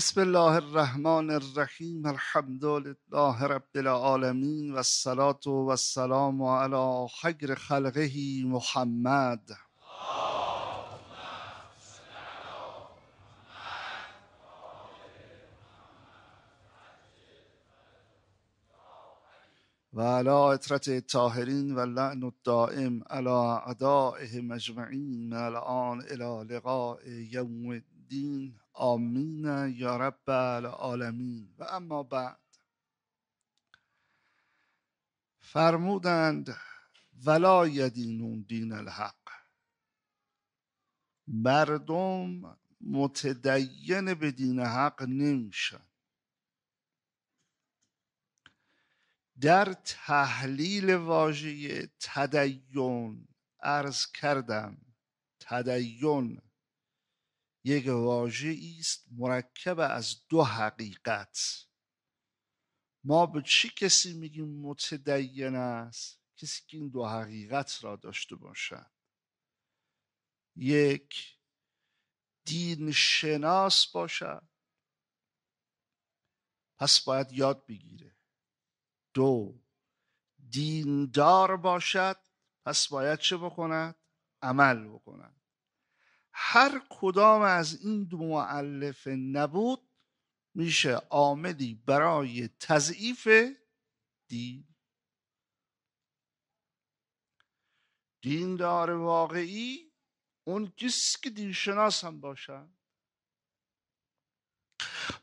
بسم الله الرحمن الرحیم الحمد لله رب العالمین و والسلام و السلام علی خیر خلقه محمد و علا اطرت تاهرین و لعن الدائم علا عدائه مجمعین الان الی لقاء یوم آمین یا رب العالمین و اما بعد فرمودند ولا یدینون دین الحق مردم متدین به دین حق نمیشن در تحلیل واژه تدین ارز کردم تدین یک واژه است مرکب از دو حقیقت ما به چی کسی میگیم متدین است کسی که این دو حقیقت را داشته باشد یک دین شناس باشد پس باید یاد بگیره دو دیندار باشد پس باید چه بکند عمل بکند هر کدام از این دو معلف نبود میشه عاملی برای تضعیف دین دیندار واقعی اون کسی که دینشناس هم باشن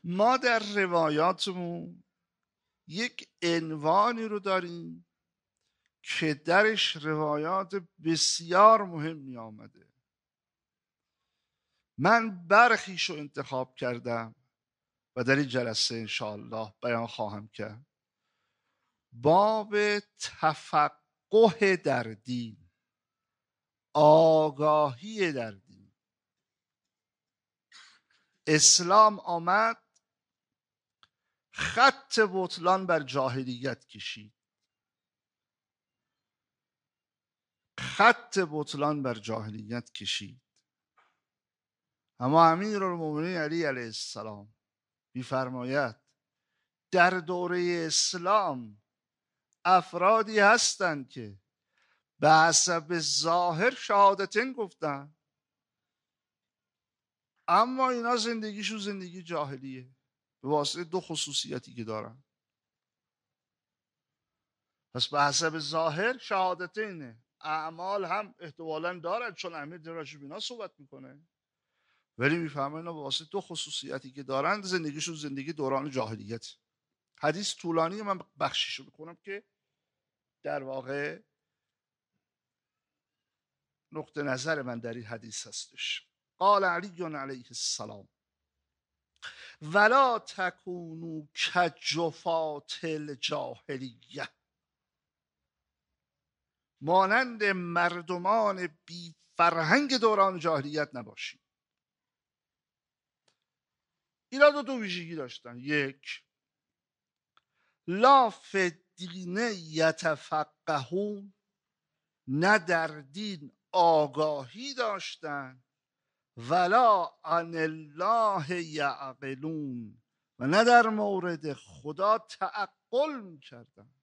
ما در روایاتمون یک انوانی رو داریم که درش روایات بسیار مهمی آمده من برخیش رو انتخاب کردم و در این جلسه انشاءالله بیان خواهم کرد باب تفقه در دین آگاهی در دین اسلام آمد خط بطلان بر جاهلیت کشید خط بطلان بر جاهلیت کشید اما امیر علی علیه السلام میفرماید در دوره اسلام افرادی هستند که به حسب ظاهر شهادتین گفتن اما اینا زندگیشون زندگی جاهلیه به واسطه دو خصوصیتی که دارن پس به حسب ظاهر شهادتینه اعمال هم احتمالا دارد چون امیر دراجبینا صحبت میکنه ولی میفهمه اینا واسه دو خصوصیتی که دارن زندگیشون زندگی دوران جاهلیت حدیث طولانی من بخشیشو میکنم که در واقع نقطه نظر من در این حدیث هستش قال علی علیه السلام ولا تکونو کجفات الجاهلیه مانند مردمان بی فرهنگ دوران جاهلیت نباشید اینا دو ویژگی داشتن یک لا فدین یتفقهون نه در دین آگاهی داشتن ولا عن الله یعقلون و نه در مورد خدا تعقل میکردن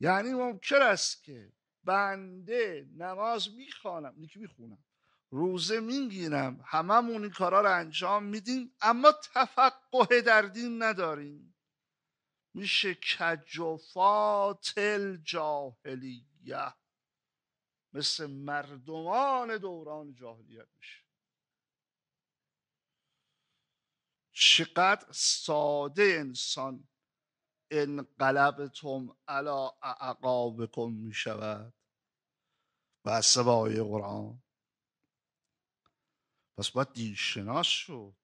یعنی ممکن است که بنده نماز میخوانم نیکی میخونم روزه میگیرم هممون این کارا رو انجام میدیم اما تفقه در دین نداریم میشه کجفات جاهلیه مثل مردمان دوران جاهلیت میشه چقدر ساده انسان انقلبتم علا اعقابکم میشود و به آیه قرآن پس باید دینشناس شد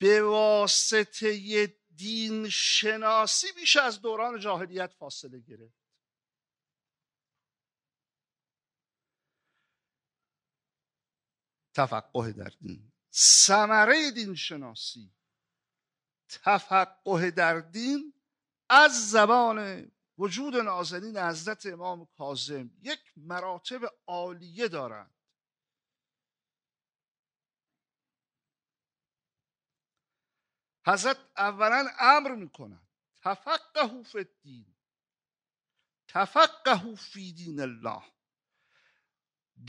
به واسطه دین شناسی بیش از دوران جاهلیت فاصله گرفت تفقه در دین سمره دین شناسی تفقه در دین از زبان وجود نازنین حضرت امام کاظم یک مراتب عالیه دارند حضرت اولا امر میکنند تفقه فی الدین تفقه فی دین الله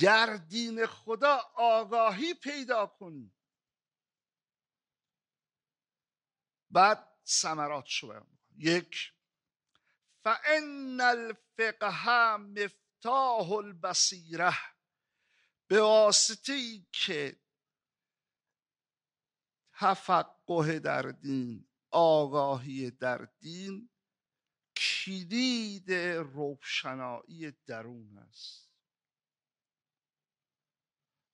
در دین خدا آگاهی پیدا کنید بعد سمرات شو یک فان الفقه مفتاح البصیره به واسطه ای که تفقه در دین آگاهی در دین کلید روشنایی درون است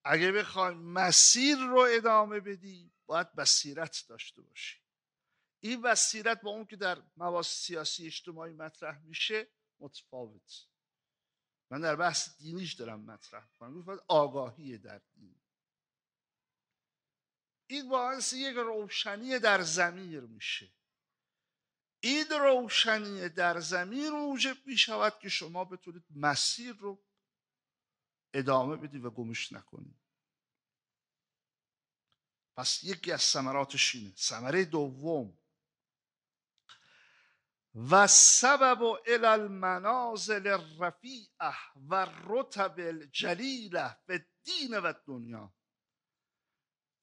اگه بخوای مسیر رو ادامه بدی باید بصیرت داشته باشی این وسیرت با اون که در مواس سیاسی اجتماعی مطرح میشه متفاوت من در بحث دینیش دارم مطرح کنم گفت آگاهی در دین این باعث یک روشنی در زمیر میشه این روشنی در زمین موجب میشود که شما بتونید مسیر رو ادامه بدید و گمش نکنید پس یکی از ثمراتش اینه ثمره دوم و سبب و المنازل رفیعه و رتب الجلیله به دین و دنیا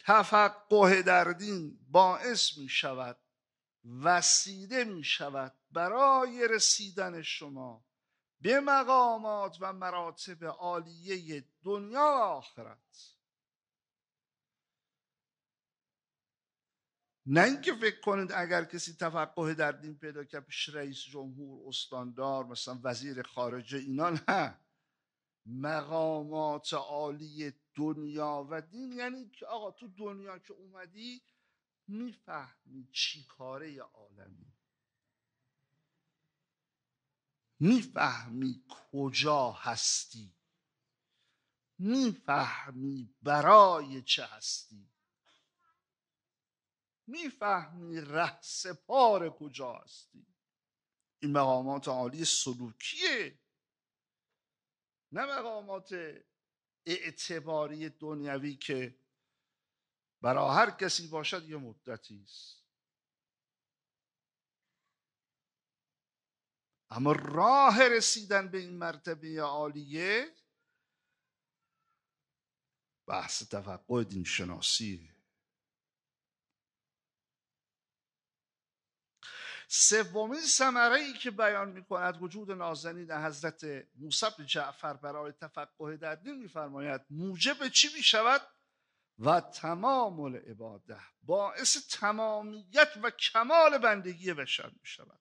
تفقه در دین باعث می شود وسیله می شود برای رسیدن شما به مقامات و مراتب عالیه دنیا و آخرت نه اینکه فکر کنید اگر کسی تفقه در دین پیدا کرد پیش رئیس جمهور استاندار مثلا وزیر خارجه اینا نه مقامات عالی دنیا و دین یعنی که آقا تو دنیا که اومدی میفهمی چی کاره عالمی میفهمی کجا هستی میفهمی برای چه هستی میفهمی ره سپار کجا هستی این مقامات عالی سلوکیه نه مقامات اعتباری دنیوی که برای هر کسی باشد یه مدتی است اما راه رسیدن به این مرتبه عالیه بحث تفقه دینشناسیه شناسیه سومین ثمره ای که بیان می کند وجود نازنین حضرت موسی جعفر برای تفقه در دین میفرماید موجب چی می شود و تمام العباده باعث تمامیت و کمال بندگی بشر می شود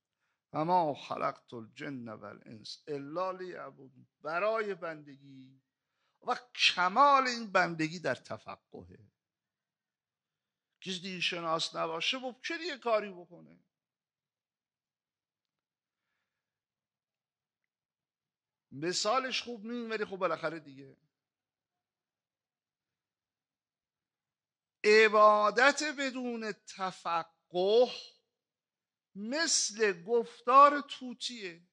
و ما خلقت الجن و الانس الا لیعبدون برای بندگی و کمال این بندگی در تفقه کسی دین شناس نباشه ممکنه یه کاری بکنه مثالش خوب نیم ولی خب بالاخره دیگه عبادت بدون تفقه مثل گفتار توتیه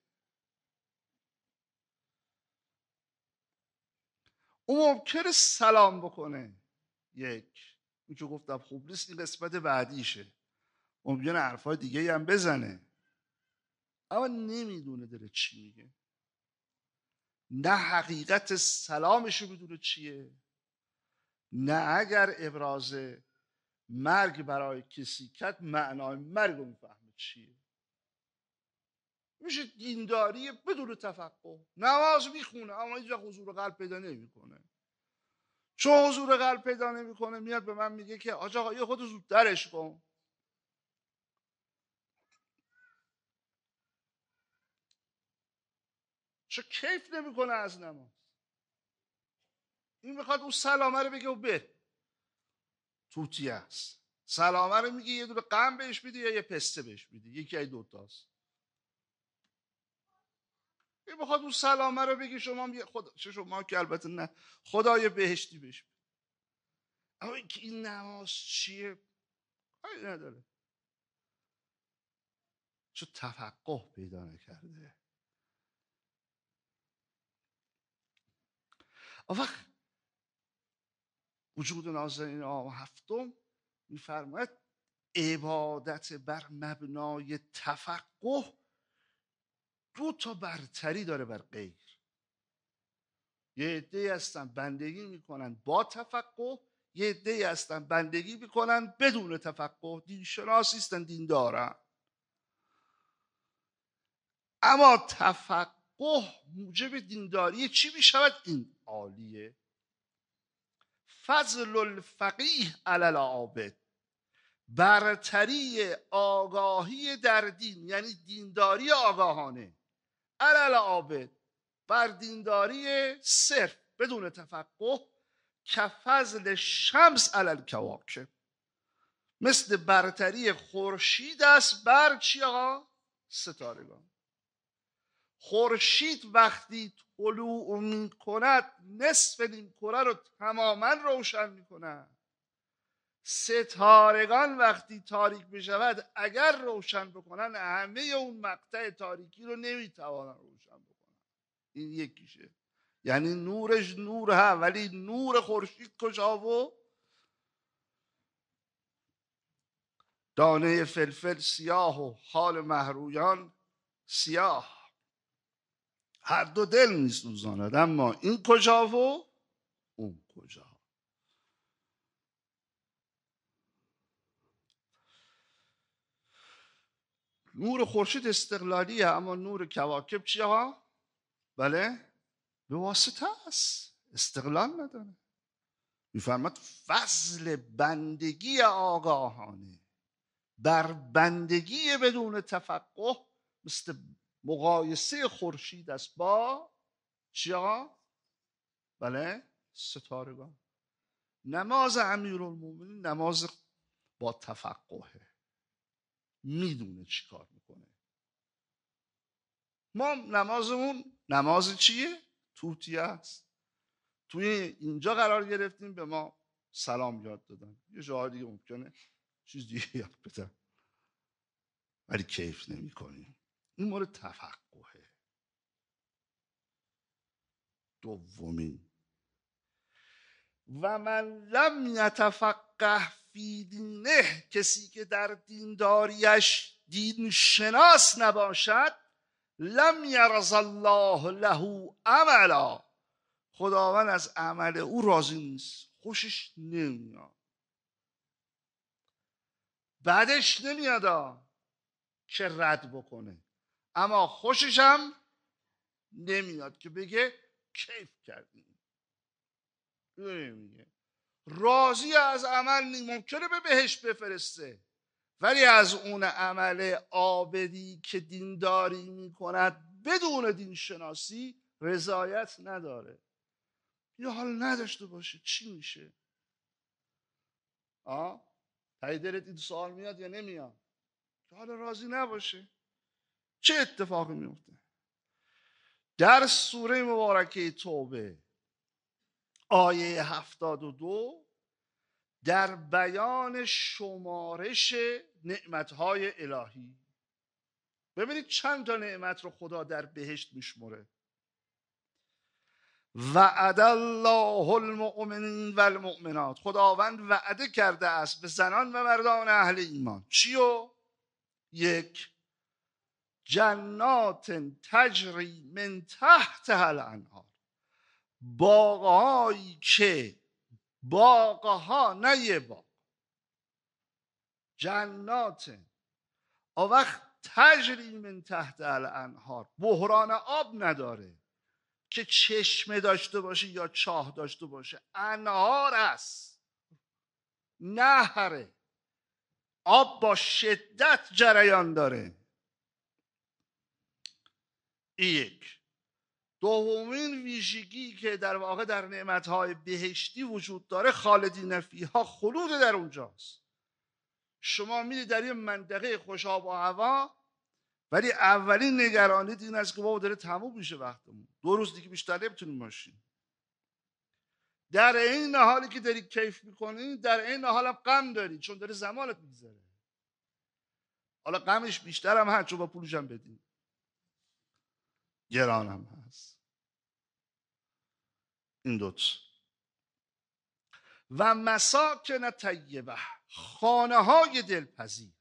او ممکنه سلام بکنه یک اینکه که گفتم خوب نیست این قسمت بعدیشه ممکن حرفای دیگه هم بزنه اما نمیدونه داره چی میگه نه حقیقت سلامش رو بدونه چیه نه اگر ابراز مرگ برای کسی کرد معنای مرگ رو میفهمه چیه میشه دینداری بدون تفقه نماز میخونه اما اینجا حضور قلب پیدا نمیکنه چون حضور قلب پیدا نمیکنه میاد به من میگه که آجا یه خود زودترش کن کیف نمیکنه از نماز این میخواد اون سلامه رو بگه و به توتی است سلامه رو میگه یه دونه قم بهش میدی یا یه پسته بهش میدی یکی از دوتاست این میخواد اون سلامه رو بگی شما خدا چه شما که البته نه خدای بهشتی بهش اما اینکه این نماز چیه کاری نداره چون تفقه پیدا نکرده و وقت وجود نازنین آم هفتم میفرماید عبادت بر مبنای تفقه دو تا برتری داره بر غیر یه عده هستن بندگی میکنن با تفقه یه عده هستن بندگی میکنن بدون تفقه دین شناسی هستن دین اما تفقه قه موجب دینداری چی می شود این عالیه فضل الفقیه علی العابد برتری آگاهی در دین یعنی دینداری آگاهانه علل عابد بر دینداری صرف بدون تفقه که فضل شمس علی کواکب مثل برتری خورشید است بر چی آقا ستارگان خورشید وقتی طلوع می کند نصف کره رو تماما روشن می کند ستارگان وقتی تاریک بشود اگر روشن بکنن همه اون مقطع تاریکی رو نمیتوانن روشن بکنن این یکیشه یعنی نورش نور ها ولی نور خورشید کجا و دانه فلفل سیاه و حال محرویان سیاه هر دو دل می سوزاند اما این کجا و اون کجا نور خورشید استقلالیه اما نور کواکب چیه ها؟ بله به واسطه است استقلال نداره میفرماد فضل بندگی آگاهانه بر بندگی بدون تفقه مثل مقایسه خورشید است با چیا بله ستارگان نماز امیرالمومنین نماز با تفقهه میدونه چی کار میکنه ما نمازمون نماز چیه توتی است توی اینجا قرار گرفتیم به ما سلام یاد دادن یه جاهای دیگه ممکنه چیز دیگه یاد بدن ولی کیف نمی کنیم این مورد تفقهه دومین و من لم یتفقه فی دینه کسی که در دینداریش دین شناس نباشد لم یرز الله له عملا خداوند از عمل او راضی نیست خوشش نمیاد بعدش نمیاد چه رد بکنه اما خوششم نمیاد که بگه کیف کردیم میگه راضی از عمل ممکنه به بهش بفرسته ولی از اون عمل آبدی که دینداری میکند بدون دین شناسی رضایت نداره یا حال نداشته باشه چی میشه آ تایی دلت این سوال میاد یا نمیاد که حالا راضی نباشه چه اتفاقی میفته در سوره مبارکه توبه آیه هفتاد و دو در بیان شمارش نعمتهای الهی ببینید چند تا نعمت رو خدا در بهشت میشمره وعد الله المؤمنین و خداوند وعده کرده است به زنان و مردان اهل ایمان چیو؟ یک جنات تجری من تحت الانهار باغهایی که باغها نه یه باغ جنات او وقت تجری من تحت الانهار بحران آب نداره که چشمه داشته باشه یا چاه داشته باشه انهار است نهره آب با شدت جریان داره این یک دومین ویژگی که در واقع در نعمتهای بهشتی وجود داره نفی ها خلود در اونجاست شما میری در یه منطقه خوشاب و هوا ولی اولین نگرانی این است که بابا داره تموم میشه وقتمون دو روز دیگه بیشتر نمیتونیم باشیم در این حالی که داری کیف میکنی در این حال هم غم داری چون داره زمانت میگذره حالا غمش بیشتر هم هست چون با پولش هم گرانم هست این دوت و مساکن طیبه خانه های دلپذیر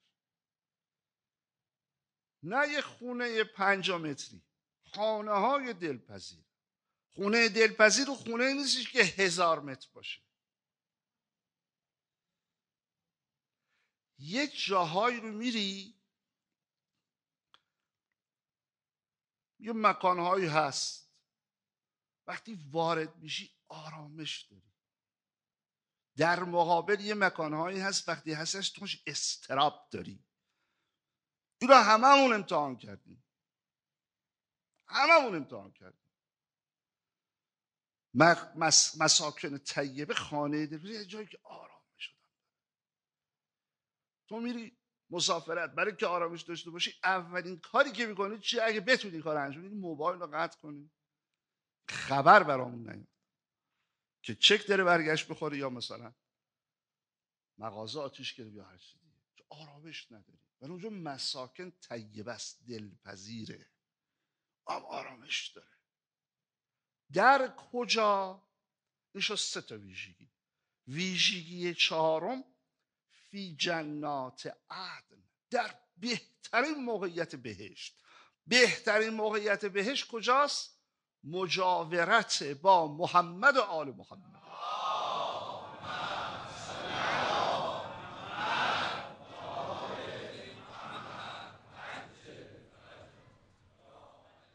نه یه خونه پنجا متری خانه های دلپذیر خونه دلپذیر و خونه نیستش که هزار متر باشه یک جاهایی رو میری یه مکانهایی هست وقتی وارد میشی آرامش داری در مقابل یه مکانهایی هست وقتی هستش توش استراب داری این را هممون امتحان کردیم هممون امتحان کردیم مس... مساکن طیبه خانه دلوزی یه جایی که آرامش شدم تو میری مسافرت برای که آرامش داشته باشی اولین کاری که میکنی چی اگه بتونی کار انجام بدی موبایل رو قطع کنی خبر برامون نیاد که چک داره برگشت بخوره یا مثلا مغازه آتیش گرفت یا هر چیزی آرامش نداری ولی اونجا مساکن طیبه است دلپذیره آرامش داره در کجا این سه تا ویژگی ویژگی چهارم فی جنات عدن در بهترین موقعیت بهشت بهترین موقعیت بهشت کجاست مجاورت با محمد و آل محمد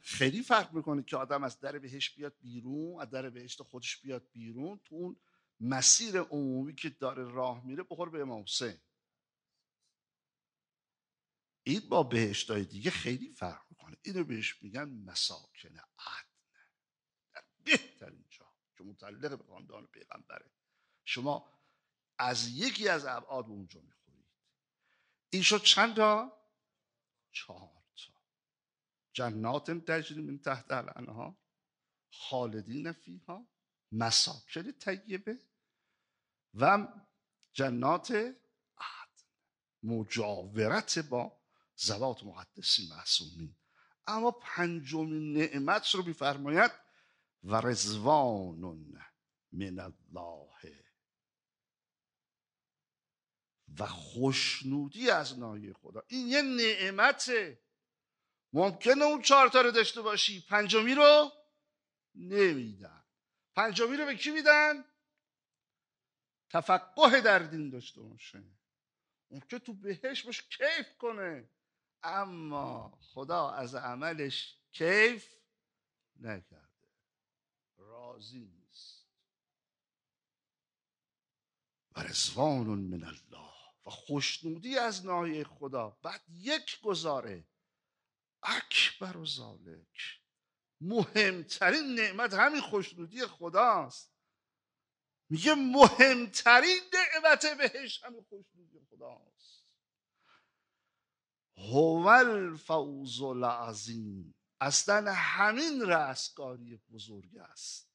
خیلی فرق میکنه که آدم از در بهشت بیاد بیرون از در بهشت خودش بیاد بیرون تو اون مسیر عمومی که داره راه میره بخور به امام حسین این با بهشتای دیگه خیلی فرق میکنه اینو بهش میگن مساکن عدن در بهترین جا که متعلق به خاندان پیغمبره شما از یکی از ابعاد اونجا میخورید این شد چند تا چهار تا جنات تجری من تحت الانها خالدین فیها مساکن طیبه و جنات عد مجاورت با زوات مقدسی معصومین اما پنجمین نعمت رو میفرماید و رزوان من الله و خوشنودی از نایه خدا این یه نعمته ممکنه اون چهارتا رو داشته باشی پنجمی رو نمیدن پنجمی رو به کی میدن تفقه در دین داشته باشه اون که تو بهش باشه کیف کنه اما خدا از عملش کیف نکرده راضی نیست و رزوان من الله و خوشنودی از نایه خدا بعد یک گذاره اکبر و زالک مهمترین نعمت همین خوشنودی خداست میگه مهمترین دعوت بهش هم خوشنودی خداست هو الفوز العظیم اصلا همین رستگاری بزرگ است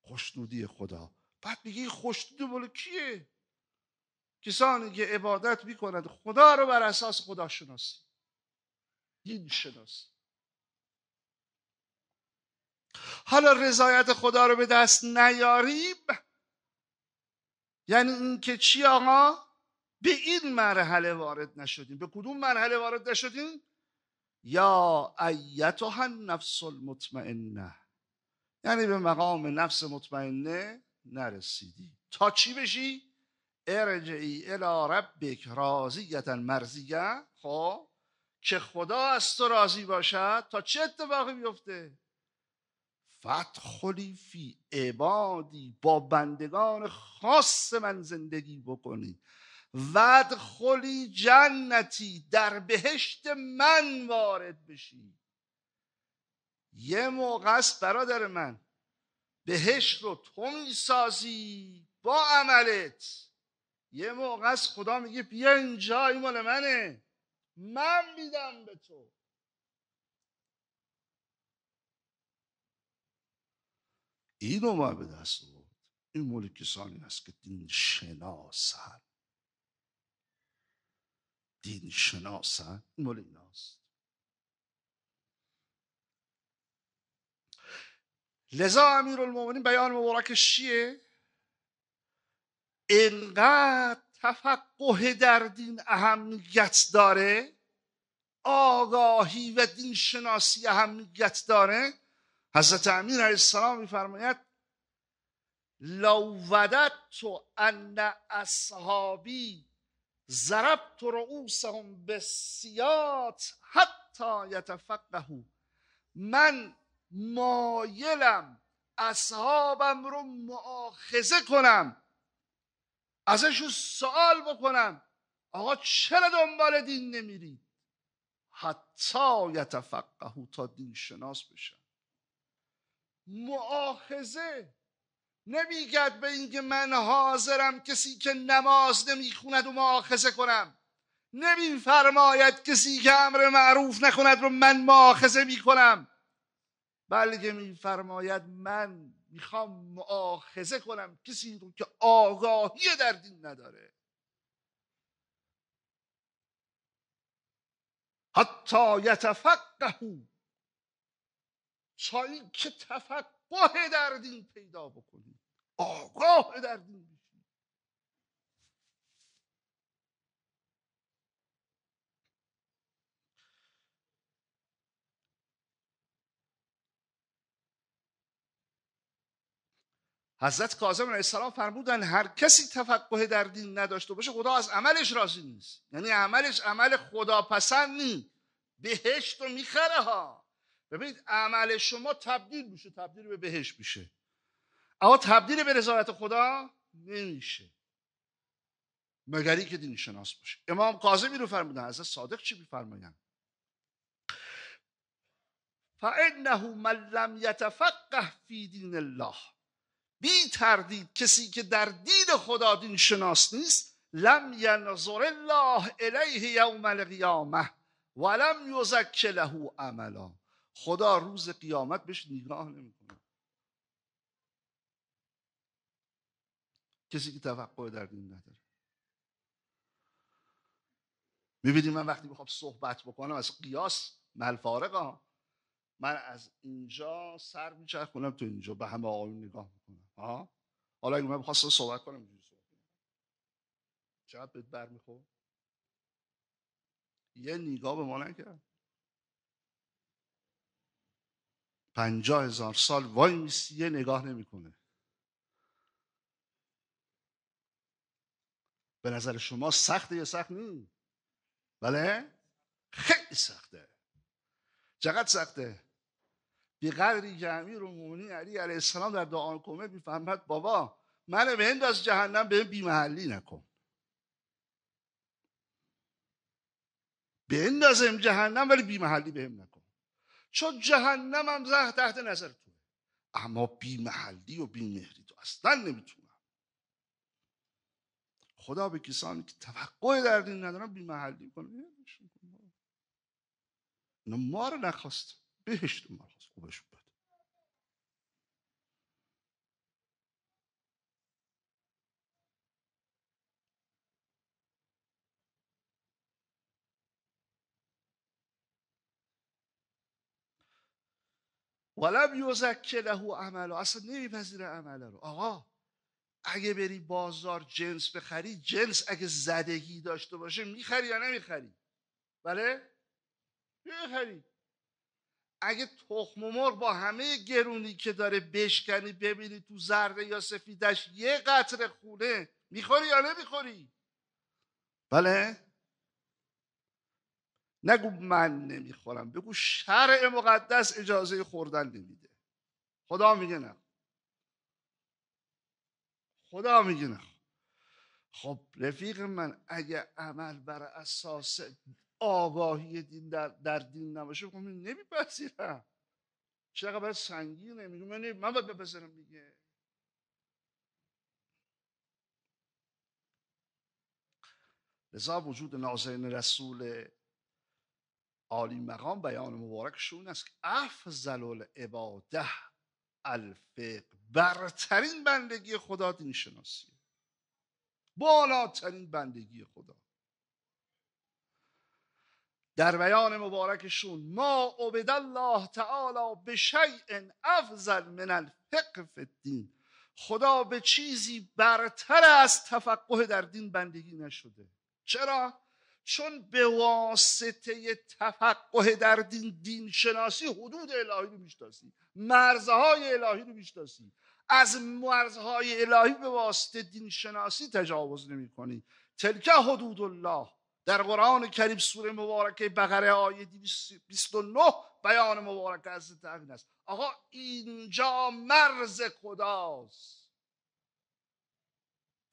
خوشنودی خدا بعد میگه خوشنودی بلو کیه کسانی که عبادت میکنند خدا رو بر اساس خدا شناسی دین شناسی حالا رضایت خدا رو به دست نیاریم یعنی اینکه چی آقا به این مرحله وارد نشدیم به کدوم مرحله وارد نشدیم یا ایتها النفس المطمئنه یعنی به مقام نفس مطمئنه نرسیدی تا چی بشی ارجعی الی ربک راضیتا مرضیه خب که خدا از تو راضی باشد تا چه اتفاقی بیفته فتخلی فی عبادی با بندگان خاص من زندگی بکنی ودخلی جنتی در بهشت من وارد بشی یه موقع است برادر من بهشت رو تو میسازی با عملت یه موقع است خدا میگه بیا اینجا این منه من میدم به تو این رو به دست بود این مال کسانی است که دین شناسن دین شناسن این این ایناست لذا امیر بیان مبارک چیه؟ انقدر تفقه در دین اهمیت داره آگاهی و دین شناسی اهمیت داره حضرت امیر علیه السلام میفرماید لو ودت تو ان اصحابی ضربت رؤوسهم بسیات حتی یتفقهو من مایلم اصحابم رو معاخذه کنم ازشون سوال بکنم آقا چرا دنبال دین نمیری؟ حتی یتفقهو تا دین شناس بشه معاخزه نمیگد به اینکه من حاضرم کسی که نماز نمیخوند و معاخزه کنم نمیفرماید کسی که امر معروف نکند رو من معاخزه میکنم بلکه میفرماید من میخوام معاخزه کنم کسی رو که آگاهی در دین نداره حتی یتفقهو چایی که تفقه در دین پیدا بکنید آگاه در دین بشی حضرت کاظم علیه السلام فرمودن هر کسی تفقه در دین نداشته باشه خدا از عملش راضی نیست یعنی عملش عمل خداپسند نیست بهشت رو میخره ها ببینید عمل شما تبدیل میشه تبدیل به بهش میشه اما تبدیل به رضایت خدا نمیشه مگری که دین شناس باشه امام کاظمی رو فرمودن از صادق چی میفرمایند فانه من لم یتفقه فی دین الله بی تردید کسی که در دین خدا دین شناس نیست لم ینظر الله الیه یوم القیامه ولم یزک له عملا خدا روز قیامت بهش نگاه نمیکنه کسی که توقع در دین نداره میبینید من وقتی بخوام صحبت بکنم از قیاس ملفارقا من از اینجا سر کنم تو اینجا به همه آقایون نگاه میکنم ها حالا اگه من بخواستم صحبت کنم اینجوری صحبت کنم چقدر بهت یه نگاه به ما نکرد پنجا هزار سال وای یه نگاه نمیکنه به نظر شما سخته یا سخت نیست بله خیلی سخته چقدر سخته بیقدری قدری که امیر علی علیه السلام در دعا کمه میفهمد بابا من به انداز جهنم به محلی نکن به اندازم جهنم ولی بیمحلی بهم نکن چون جهنم هم زه تحت نظر تو اما بی محلی و بی مهری تو اصلا نمیتونم خدا به کسانی که توقع در دین ندارن بی محلی کنه نه ما رو نخواست بهشت ما خواست ولم یزکه له عمل اصلا نمیپذیره عمل رو آقا اگه بری بازار جنس بخری جنس اگه زدگی داشته باشه میخری یا نمیخری بله میخری اگه تخم مرغ با همه گرونی که داره بشکنی ببینی تو زرد یا سفیدش یه قطر خونه میخوری یا نمیخوری بله نگو من نمیخورم بگو شرع مقدس اجازه خوردن نمیده خدا میگه نه خدا میگه نه خب رفیق من اگه عمل بر اساس آگاهی دین در, در دین نباشه خب نمیپذیرم چرا باید سنگینه نمیگم من من باید بپذیرم میگه لذا وجود ناظرین رسول عالی مقام بیان مبارکشون است که افضل العباده الفقه برترین بندگی خدا دین شناسی بالاترین بندگی خدا در بیان مبارکشون ما عبد الله تعالی به شیء افضل من الفقه فی الدین خدا به چیزی برتر از تفقه در دین بندگی نشده چرا چون به واسطه تفقه در دین دین شناسی حدود الهی رو میشناسی مرزهای الهی رو میشناسی از مرزهای الهی به واسطه دین شناسی تجاوز نمی کنی تلکه حدود الله در قرآن کریم سوره مبارکه بقره آیه 29 بیان مبارکه از تقین است آقا اینجا مرز خداست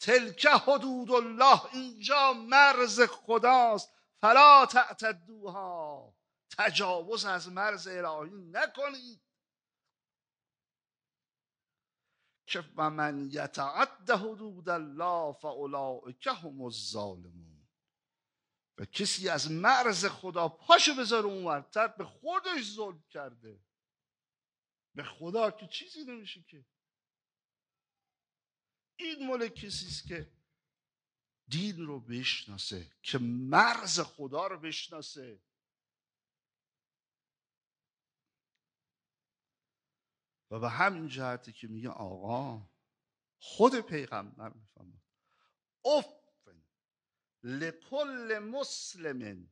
تلکه حدود الله اینجا مرز خداست فلا تعتدوها تجاوز از مرز الهی نکنید که و من یتعد حدود الله فاولئک هم الظالمون و کسی از مرز خدا پاشو بذاره اونورتر به خودش ظلم کرده به خدا که چیزی نمیشه که این مال کسی است که دین رو بشناسه که مرز خدا رو بشناسه و به همین جهتی که میگه آقا خود پیغمبر میفهمه افن لکل مسلم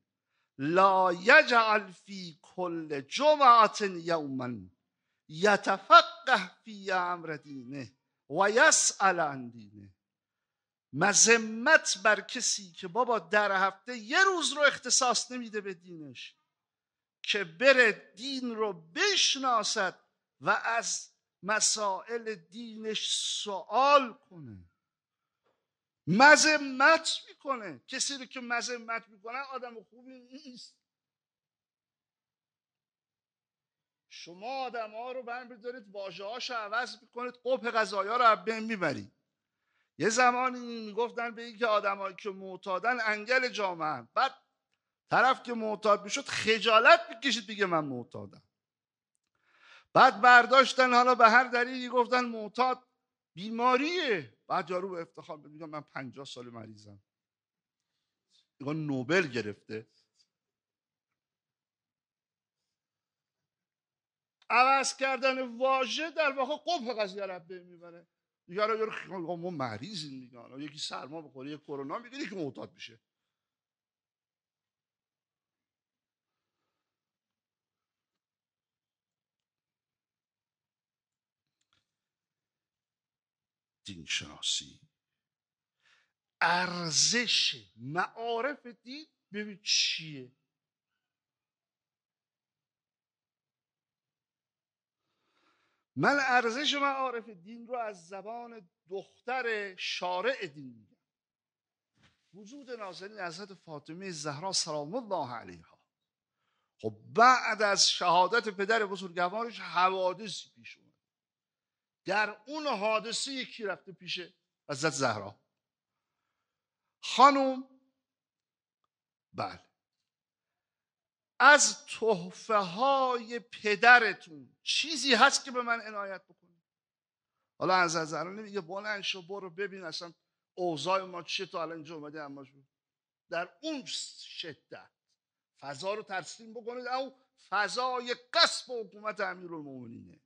لا یجعل فی کل جمعت یوما یتفقه فی امر دینه و یسأل دینه مذمت بر کسی که بابا در هفته یه روز رو اختصاص نمیده به دینش که بره دین رو بشناسد و از مسائل دینش سوال کنه مذمت میکنه کسی رو که مذمت میکنه آدم خوبی نیست شما آدم ها رو برمیدارید بذارید واژه هاش عوض میکنید قبه غذایا رو از بین میبرید یه زمانی میگفتن به اینکه آدمایی که معتادن انگل جامعه بعد طرف که معتاد میشد خجالت میکشید بگه من معتادم بعد برداشتن حالا به هر دلیلی گفتن معتاد بیماریه بعد رو به افتخار میگم من 50 سال مریضم نوبل گرفته عوض کردن واژه در واقع قفل قضیه رو به میبره یارو یارو ما مریضیم دیگه یکی سرما بخوره یک کرونا میگیره که معتاد میشه دین شناسی ارزش معارف دین ببین چیه من ارزش معارف دین رو از زبان دختر شارع دین میگم وجود نازنین حضرت فاطمه زهرا سلام الله علیها خب بعد از شهادت پدر بزرگوارش حوادثی پیش اومد در اون حادثه یکی رفته پیش حضرت زهرا خانم بله از تحفه های پدرتون چیزی هست که به من عنایت بکنه حالا از نظران میگه بلند شو برو ببین اصلا اوضاع ما چیه تا الان اینجا اومده اما در اون شدت فضا رو ترسیم بکنید او فضای قصب حکومت المومنینه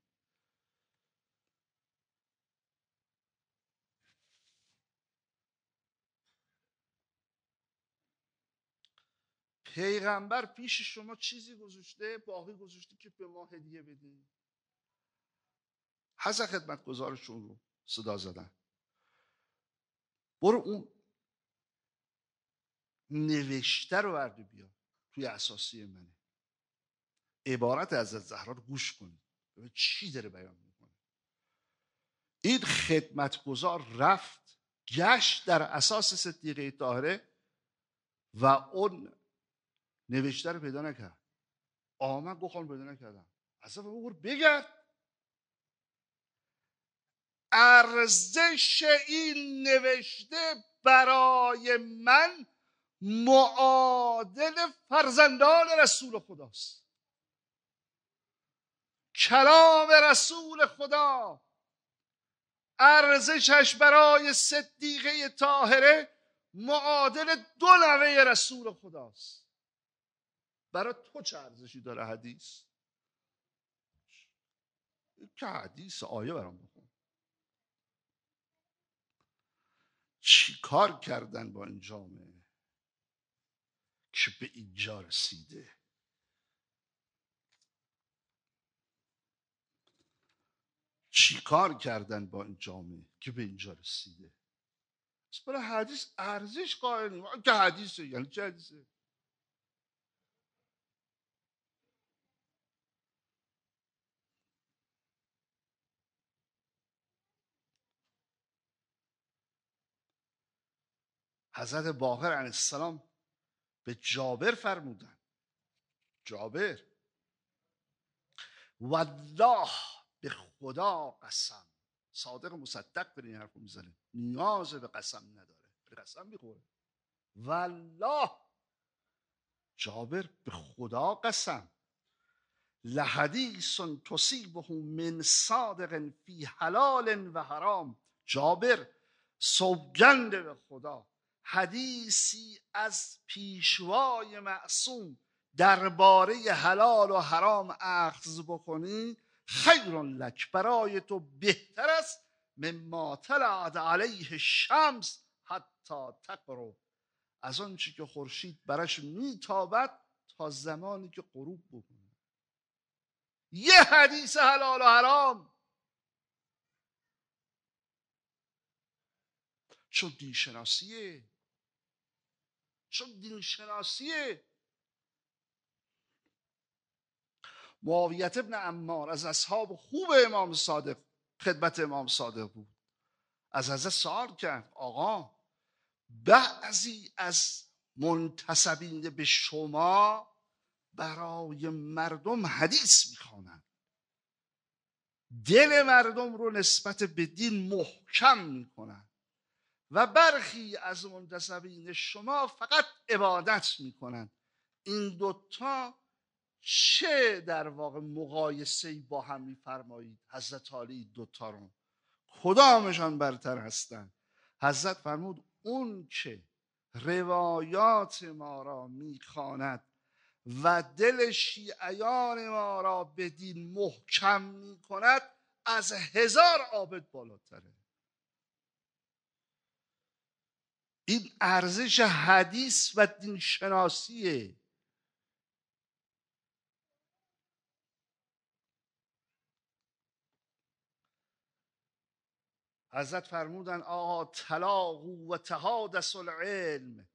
پیغمبر پیش شما چیزی گذاشته باقی گذاشته که به ما هدیه بدین حسن خدمت گزارشون رو صدا زدن برو اون نوشته رو ورده بیا توی اساسی منه عبارت از زهرا رو گوش کنید چی داره بیان میکنه این خدمتگزار رفت گشت در اساس صدیقه طاهره و اون نوشته رو پیدا نکرد آمد گوخان خانم پیدا نکردم اصلا بگر بگرد ارزش این نوشته برای من معادل فرزندان رسول خداست کلام رسول خدا ارزشش برای صدیقه طاهره معادل دو نوه رسول خداست برای تو چه ارزشی داره حدیث که حدیث آیه برام بخون چی کار کردن با این جامعه که به اینجا رسیده چی کار کردن با این جامعه که به اینجا رسیده برای حدیث ارزش قائل که حدیثه یعنی چه حدیثه حضرت باقر علیه السلام به جابر فرمودن جابر والله به خدا قسم صادق مصدق بر این حرف میزنه نیاز به قسم نداره به قسم میخوره والله جابر به خدا قسم لحدیث تصیبه من صادق فی حلال و حرام جابر سوگند به خدا حدیثی از پیشوای معصوم درباره حلال و حرام اخذ بکنی خیر لک برای تو بهتر است مما طلعت علیه شمس حتی تقرب از آنچه که خورشید برش میتابد تا زمانی که غروب بکنه یه حدیث حلال و حرام چون دینشناسیه چون دین شناسیه معاویت ابن امار از اصحاب خوب امام صادق خدمت امام صادق بود از از سار کرد آقا بعضی از منتصبین به شما برای مردم حدیث میخوانند دل مردم رو نسبت به دین محکم میکنند و برخی از منتصبین شما فقط عبادت میکنند این دوتا چه در واقع مقایسه با هم میفرمایید حضرت علی دوتا رو کدامشان برتر هستند حضرت فرمود اون که روایات ما را میخواند و دل شیعیان ما را به دین محکم میکند از هزار عابد بالاتره این ارزش حدیث و دین شناسیه حضرت فرمودن آها طلاق و تحادث العلم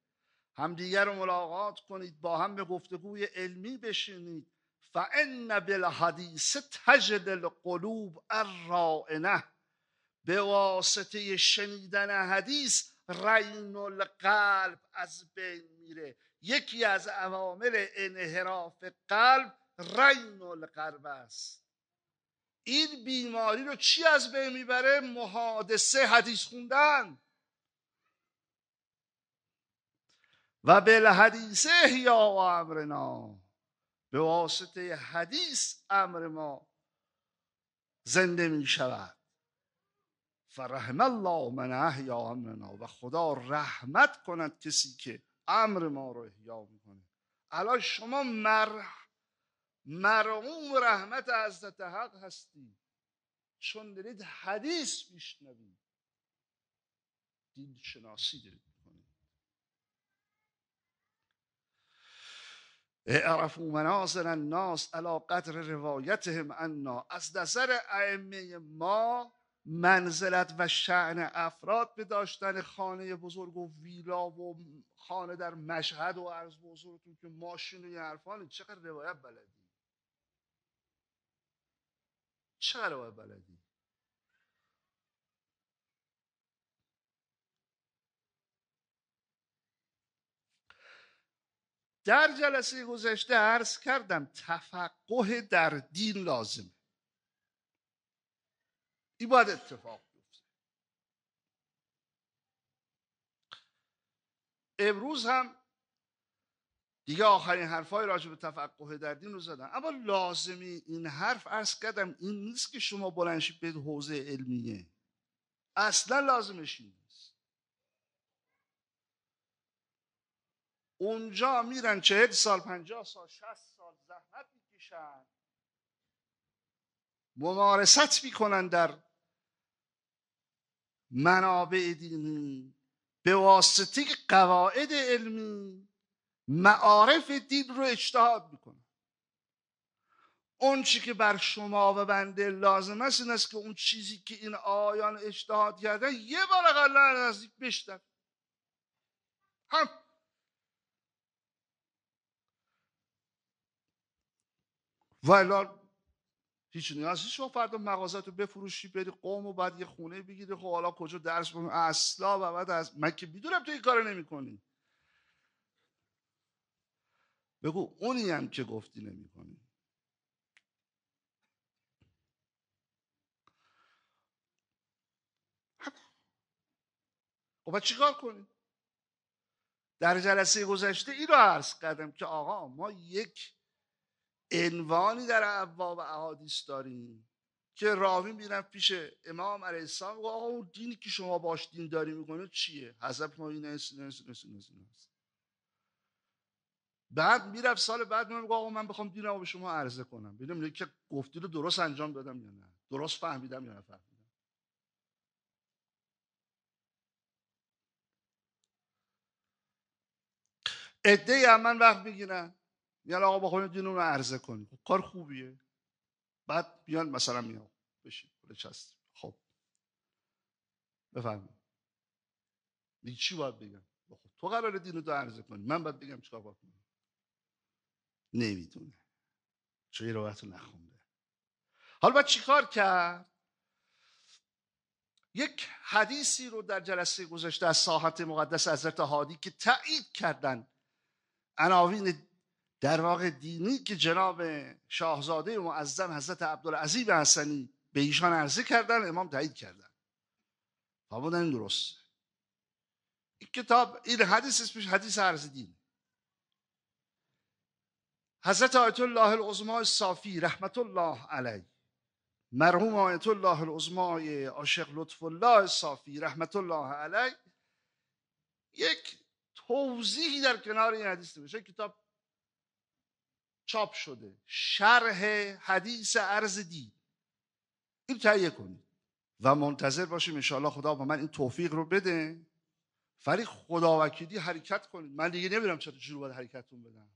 همدیگر رو ملاقات کنید با هم به گفتگوی علمی بشینید فان بالحدیث تجد القلوب الرائنه به واسطه شنیدن حدیث رین القلب از بین میره یکی از عوامل انحراف قلب رین القلب است این بیماری رو چی از بین میبره محادثه حدیث خوندن و بالحدیث یا و امرنا به واسطه حدیث امر ما زنده می شود و رحم الله من احیا امرنا و خدا رحمت کند کسی که امر ما رو احیا میکنه الان شما مر... مرعوم رحمت حضرت حق هستید. چون دارید حدیث میشنوید دین شناسی دارید اعرفو مناظر الناس علا قدر روایتهم انا از نظر ائمه ما منزلت و شعن افراد به داشتن خانه بزرگ و ویلا و خانه در مشهد و عرض بزرگتون که ماشین و یه چقدر روایت بلدی چقدر روایت بلدی در جلسه گذشته عرض کردم تفقه در دین لازمه این باید اتفاق بیفته امروز هم دیگه آخرین حرفای راجع به تفقه در دین رو زدم اما لازمی این حرف ارز کردم این نیست که شما بلنشید به حوزه علمیه اصلا لازمش نیست اونجا میرن چهل سال پنجاه سال شست سال زحمت میکشن ممارست میکنن در منابع دینی به واسطه قواعد علمی معارف دین رو اجتهاد میکنه. اون چی که بر شما و بنده لازم است این است که اون چیزی که این آیان اجتهاد کردن یه بار اقلا نزدیک بشتن هم و هیچ نیاز شو فردا مغازت رو بفروشی بری قوم و بعد یه خونه بگیری خب حالا کجا درس بخون اصلا و بعد از من که میدونم تو این کارو نمیکنی بگو اونی هم که گفتی نمیکنی خب کار کنی؟ در جلسه گذشته این رو عرض کردم که آقا ما یک عنوانی در ابواب احادیث داریم که راوی میرن پیش امام علیه السلام و آقا اون دینی که شما باش دین داری میکنه چیه حضب ما این بعد میرفت سال بعد من آقا من بخوام رو به شما عرضه کنم ببینم که گفتی رو درست انجام دادم یا نه درست فهمیدم یا فهمیدم. عده یا من وقت میگیرن میان آقا با رو عرضه کنید کار خوبیه بعد بیان مثلا میان بشین خوب خب بفهم دیگه چی باید بگم تو قرار دین رو عرضه کنی من باید بگم چیکار باید کنم نمیدونه چون یه روایت نخونده حالا باید چیکار کرد یک حدیثی رو در جلسه گذشته از ساحت مقدس حضرت هادی که تایید کردن عناوین در واقع دینی که جناب شاهزاده معظم حضرت عبدالعظیم حسنی به ایشان عرضه کردن امام تایید کردن فرمودن این درست این کتاب این حدیث اسمش حدیث عرض دین حضرت آیت الله العظماء صافی رحمت الله علی مرحوم آیت الله العظماء عاشق لطف الله صافی رحمت الله علی یک توضیحی در کنار این حدیث نوشته کتاب چاپ شده شرح حدیث عرض این تهیه کنید و منتظر باشیم انشاءالله خدا به من این توفیق رو بده ولی خداوکیلی حرکت کنید من دیگه نمیدونم چطور جلو باید حرکتتون بدم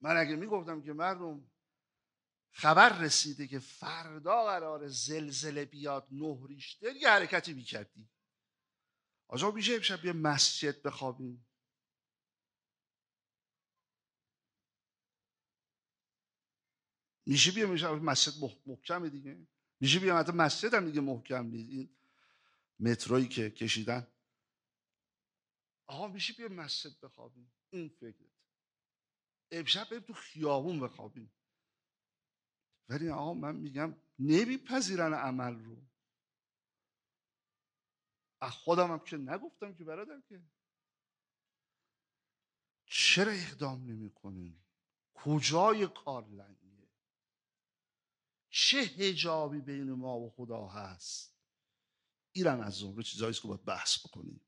من اگه میگفتم که مردم خبر رسیده که فردا قرار زلزله بیاد نه ریشتر یه حرکتی میکردی آجا میشه امشب یه مسجد بخوابیم میشه بیا میشه مسجد محکمه دیگه میشه بیا حتی مسجد هم دیگه محکم نیست این مترویی که کشیدن آها میشه بیا مسجد بخوابیم این فکرت امشب بریم تو خیابون بخوابیم ولی آقا من میگم نمیپذیرن عمل رو از خودم هم که نگفتم که برادر که چرا اقدام نمی کجای کار لنگ چه هجابی بین ما و خدا هست ایران از رو چیزهاییست که باید بحث بکنیم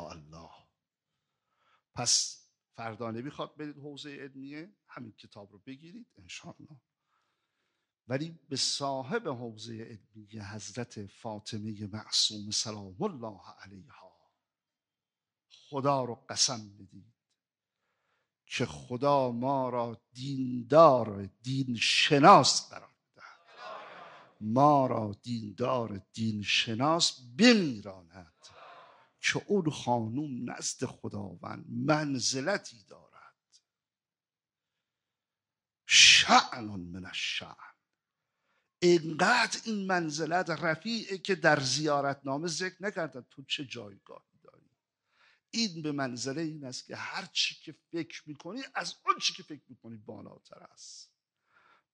الله پس فردانه نمیخواد برید حوزه علمیه همین کتاب رو بگیرید انشاءالله ولی به صاحب حوزه ادمیه حضرت فاطمه معصوم سلام الله علیها خدا رو قسم بدید که خدا ما را دیندار دین شناس قرار ما را دیندار دین شناس بمیراند که اون خانوم نزد خداوند منزلتی دارد شعن من الشعن اینقدر این منزلت رفیعه که در زیارتنامه ذکر نکردن تو چه جایگاهی این به منظره این است که هر چی که فکر میکنی از اون چی که فکر میکنی بالاتر است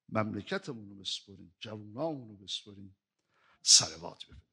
مملکتمون رو بسپرین جوانامون رو بسپرین سروات بفرین